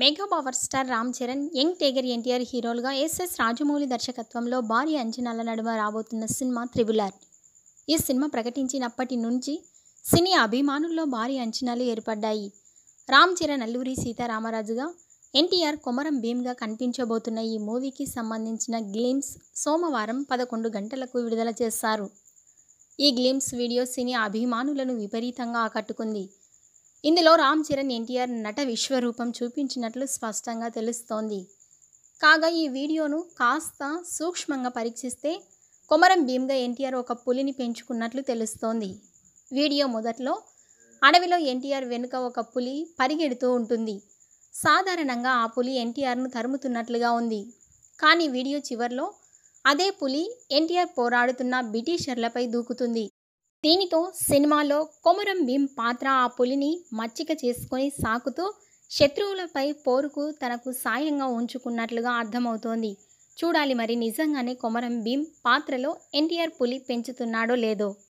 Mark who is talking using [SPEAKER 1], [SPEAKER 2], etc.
[SPEAKER 1] mega power star Ram Charan young tiger NTR హీరోలుగా ఎస్ఎస్ రాజమౌళి దర్శకత్వంలో భారీ అంచనాల నడుమ రాబోతున్న సినిమా త్రిబులార్ ఈ సినిమా ప్రకటించినప్పటి నుంచి సినీ అభిమానుల్లో భారీ అంచనాలు ఏర్పడ్డాయి రామ్ చరణ్ అల్లూరి సీతారామరాజుగా ఎన్టీఆర్ కొమరం భీమ్గా కనిపించబోతున్న ఈ మూవీకి సంబంధించిన గ్లిమ్స్ సోమవారం పదకొండు గంటలకు విడుదల చేశారు ఈ గ్లిమ్స్ వీడియో సినీ అభిమానులను విపరీతంగా ఆకట్టుకుంది ఇందులో రామ్ చరణ్ ఎన్టీఆర్ నట విశ్వరూపం చూపించినట్లు స్పష్టంగా తెలుస్తోంది కాగా ఈ వీడియోను కాస్త సూక్ష్మంగా పరీక్షిస్తే కొమరం భీమ్గా ఎన్టీఆర్ ఒక పులిని పెంచుకున్నట్లు తెలుస్తోంది వీడియో మొదట్లో అడవిలో ఎన్టీఆర్ వెనుక ఒక పులి పరిగెడుతూ ఉంటుంది సాధారణంగా ఆ పులి ఎన్టీఆర్ను తరుముతున్నట్లుగా ఉంది కానీ వీడియో చివరిలో అదే పులి ఎన్టీఆర్ పోరాడుతున్న బ్రిటిషర్లపై దూకుతుంది దీనితో సినిమాలో కొమరం భీం పాత్ర ఆ పులిని మచ్చిక చేసుకొని సాకుతూ శత్రువులపై పోరుకు తనకు సాయంగా ఉంచుకున్నట్లుగా అర్థమవుతోంది చూడాలి మరి నిజంగానే కొమరం భీం పాత్రలో ఎన్టీఆర్ పులి పెంచుతున్నాడో లేదో